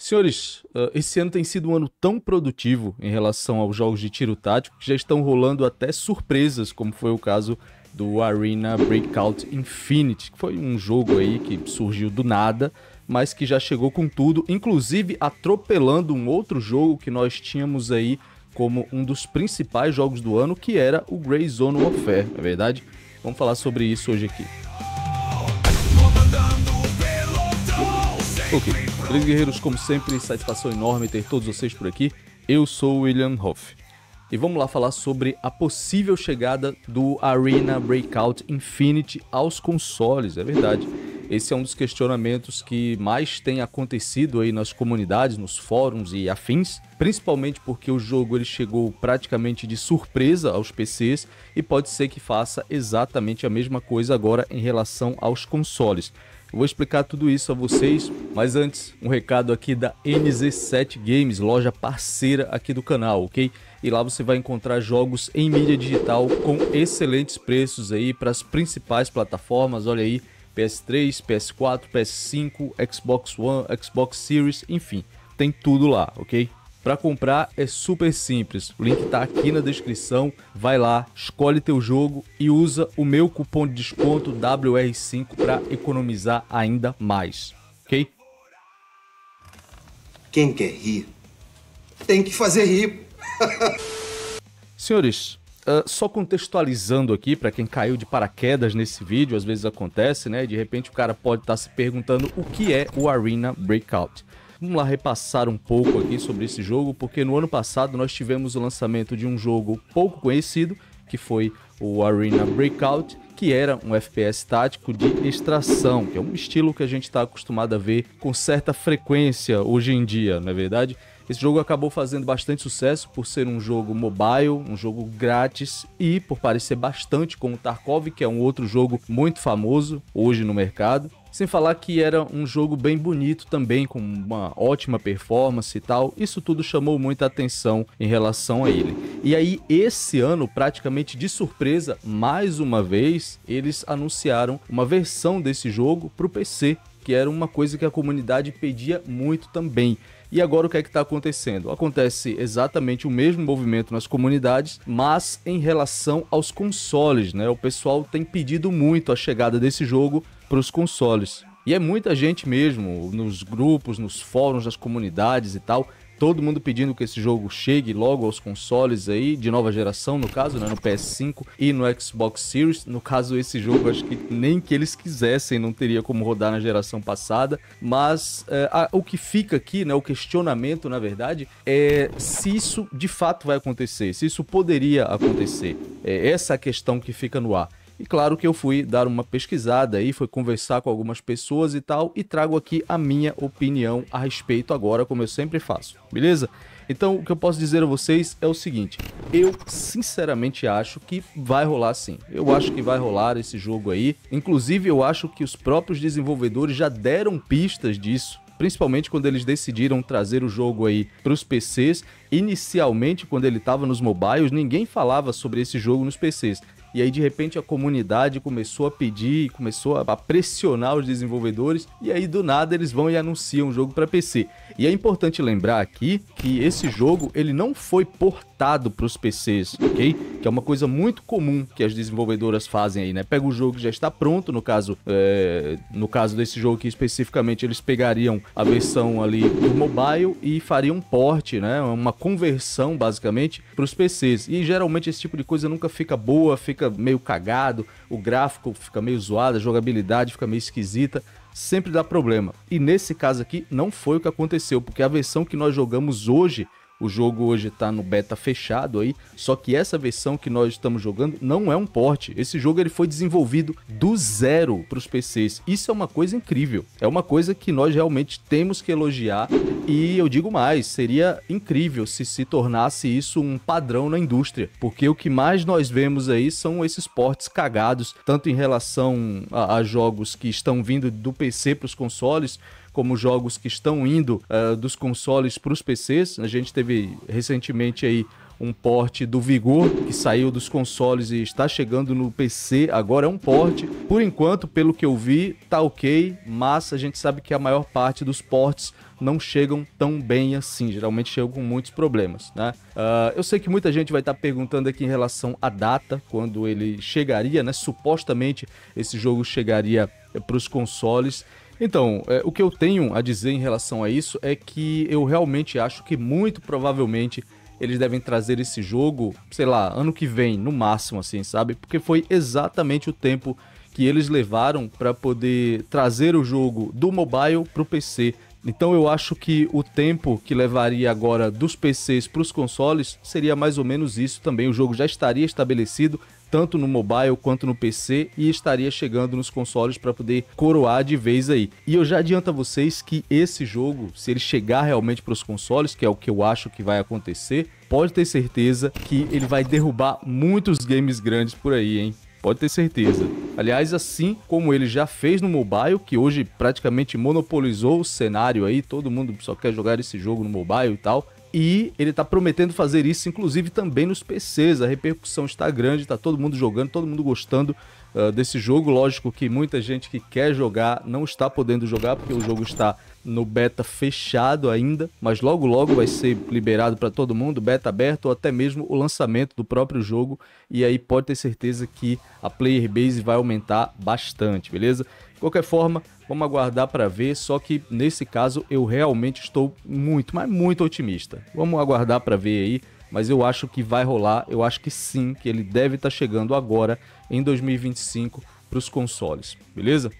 Senhores, ah, esse ano tem sido um ano tão produtivo em relação aos jogos de tiro tático que já estão rolando até surpresas, como foi o caso do Arena Breakout Infinity, que foi um jogo aí que surgiu do nada, mas que já chegou com tudo, inclusive atropelando um outro jogo que nós tínhamos aí como um dos principais jogos do ano, que era o Greyzone Warfare, não é verdade? Vamos falar sobre isso hoje aqui. Três guerreiros, como sempre, satisfação enorme ter todos vocês por aqui. Eu sou o William Hoff. E vamos lá falar sobre a possível chegada do Arena Breakout Infinity aos consoles, é verdade. Esse é um dos questionamentos que mais tem acontecido aí nas comunidades, nos fóruns e afins, principalmente porque o jogo ele chegou praticamente de surpresa aos PCs e pode ser que faça exatamente a mesma coisa agora em relação aos consoles. Eu vou explicar tudo isso a vocês, mas antes, um recado aqui da NZ7 Games, loja parceira aqui do canal, ok? E lá você vai encontrar jogos em mídia digital com excelentes preços aí para as principais plataformas, olha aí, PS3, PS4, PS5, Xbox One, Xbox Series, enfim, tem tudo lá, ok? Para comprar é super simples. O link tá aqui na descrição. Vai lá, escolhe teu jogo e usa o meu cupom de desconto WR5 para economizar ainda mais. OK? Quem quer rir tem que fazer rir. Senhores, Uh, só contextualizando aqui para quem caiu de paraquedas nesse vídeo, às vezes acontece, né? De repente o cara pode estar tá se perguntando o que é o Arena Breakout. Vamos lá repassar um pouco aqui sobre esse jogo, porque no ano passado nós tivemos o lançamento de um jogo pouco conhecido, que foi o Arena Breakout, que era um FPS tático de extração, que é um estilo que a gente está acostumado a ver com certa frequência hoje em dia, não é verdade? Esse jogo acabou fazendo bastante sucesso por ser um jogo mobile, um jogo grátis e por parecer bastante com o Tarkov, que é um outro jogo muito famoso hoje no mercado. Sem falar que era um jogo bem bonito também, com uma ótima performance e tal. Isso tudo chamou muita atenção em relação a ele. E aí, esse ano, praticamente de surpresa, mais uma vez, eles anunciaram uma versão desse jogo para o PC, que era uma coisa que a comunidade pedia muito também. E agora o que é que está acontecendo? Acontece exatamente o mesmo movimento nas comunidades, mas em relação aos consoles, né? O pessoal tem pedido muito a chegada desse jogo para os consoles. E é muita gente mesmo, nos grupos, nos fóruns, nas comunidades e tal, todo mundo pedindo que esse jogo chegue logo aos consoles aí, de nova geração, no caso, né? No PS5 e no Xbox Series. No caso, esse jogo, acho que nem que eles quisessem, não teria como rodar na geração passada. Mas é, a, o que fica aqui, né? O questionamento, na verdade, é se isso de fato vai acontecer, se isso poderia acontecer. É essa a questão que fica no ar. E claro que eu fui dar uma pesquisada aí, fui conversar com algumas pessoas e tal, e trago aqui a minha opinião a respeito agora, como eu sempre faço, beleza? Então, o que eu posso dizer a vocês é o seguinte: eu sinceramente acho que vai rolar sim. Eu acho que vai rolar esse jogo aí. Inclusive, eu acho que os próprios desenvolvedores já deram pistas disso. Principalmente quando eles decidiram trazer o jogo aí para os PCs inicialmente, quando ele estava nos mobiles, ninguém falava sobre esse jogo nos PCs. E aí, de repente, a comunidade começou a pedir, começou a pressionar os desenvolvedores, e aí do nada eles vão e anunciam o jogo para PC. E é importante lembrar aqui que esse jogo ele não foi portado para os PCs, ok? Que é uma coisa muito comum que as desenvolvedoras fazem aí, né? Pega o jogo que já está pronto, no caso, é... no caso desse jogo aqui especificamente, eles pegariam a versão ali do mobile e fariam um port, né? Uma conversão, basicamente, para os PCs. E geralmente esse tipo de coisa nunca fica boa, fica meio cagado, o gráfico fica meio zoado, a jogabilidade fica meio esquisita sempre dá problema. E nesse caso aqui não foi o que aconteceu, porque a versão que nós jogamos hoje o jogo hoje está no beta fechado aí, só que essa versão que nós estamos jogando não é um porte. Esse jogo ele foi desenvolvido do zero para os PCs. Isso é uma coisa incrível. É uma coisa que nós realmente temos que elogiar e eu digo mais, seria incrível se se tornasse isso um padrão na indústria, porque o que mais nós vemos aí são esses portes cagados, tanto em relação a, a jogos que estão vindo do PC para os consoles, como jogos que estão indo uh, dos consoles para os PCs. A gente teve recentemente aí um porte do Vigor, que saiu dos consoles e está chegando no PC, agora é um porte. Por enquanto, pelo que eu vi, tá ok, mas a gente sabe que a maior parte dos portes não chegam tão bem assim, geralmente chegam com muitos problemas, né? Uh, eu sei que muita gente vai estar tá perguntando aqui em relação à data, quando ele chegaria, né? Supostamente esse jogo chegaria eh, para os consoles então, é, o que eu tenho a dizer em relação a isso é que eu realmente acho que muito provavelmente eles devem trazer esse jogo, sei lá, ano que vem, no máximo, assim, sabe? Porque foi exatamente o tempo que eles levaram para poder trazer o jogo do mobile para o PC. Então eu acho que o tempo que levaria agora dos PCs para os consoles seria mais ou menos isso também. O jogo já estaria estabelecido tanto no mobile quanto no PC e estaria chegando nos consoles para poder coroar de vez aí. E eu já adianto a vocês que esse jogo, se ele chegar realmente para os consoles, que é o que eu acho que vai acontecer, pode ter certeza que ele vai derrubar muitos games grandes por aí, hein? Pode ter certeza. Aliás, assim como ele já fez no mobile, que hoje praticamente monopolizou o cenário aí, todo mundo só quer jogar esse jogo no mobile e tal. E ele está prometendo fazer isso, inclusive, também nos PCs. A repercussão está grande, está todo mundo jogando, todo mundo gostando uh, desse jogo. Lógico que muita gente que quer jogar não está podendo jogar, porque o jogo está no beta fechado ainda, mas logo logo vai ser liberado para todo mundo, beta aberto ou até mesmo o lançamento do próprio jogo, e aí pode ter certeza que a player base vai aumentar bastante, beleza? De qualquer forma, Vamos aguardar para ver, só que nesse caso eu realmente estou muito, mas muito otimista. Vamos aguardar para ver aí, mas eu acho que vai rolar, eu acho que sim, que ele deve estar tá chegando agora em 2025 para os consoles, beleza?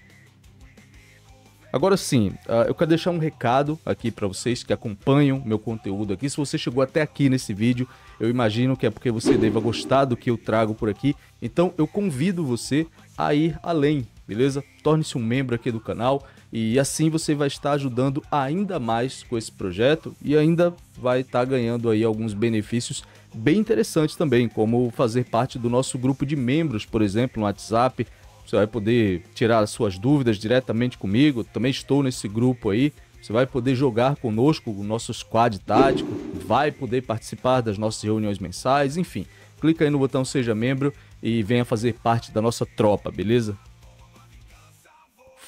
Agora sim, ah, eu quero deixar um recado aqui para vocês que acompanham meu conteúdo aqui. Se você chegou até aqui nesse vídeo, eu imagino que é porque você deva gostar do que eu trago por aqui. Então eu convido você a ir além beleza? Torne-se um membro aqui do canal e assim você vai estar ajudando ainda mais com esse projeto e ainda vai estar ganhando aí alguns benefícios bem interessantes também, como fazer parte do nosso grupo de membros, por exemplo, no WhatsApp. Você vai poder tirar as suas dúvidas diretamente comigo. Também estou nesse grupo aí. Você vai poder jogar conosco o nosso squad tático, vai poder participar das nossas reuniões mensais, enfim. Clica aí no botão Seja Membro e venha fazer parte da nossa tropa, beleza?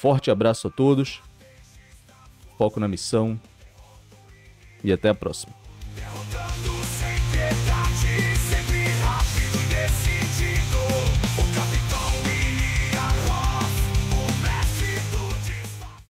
forte abraço a todos, foco na missão e até a próxima.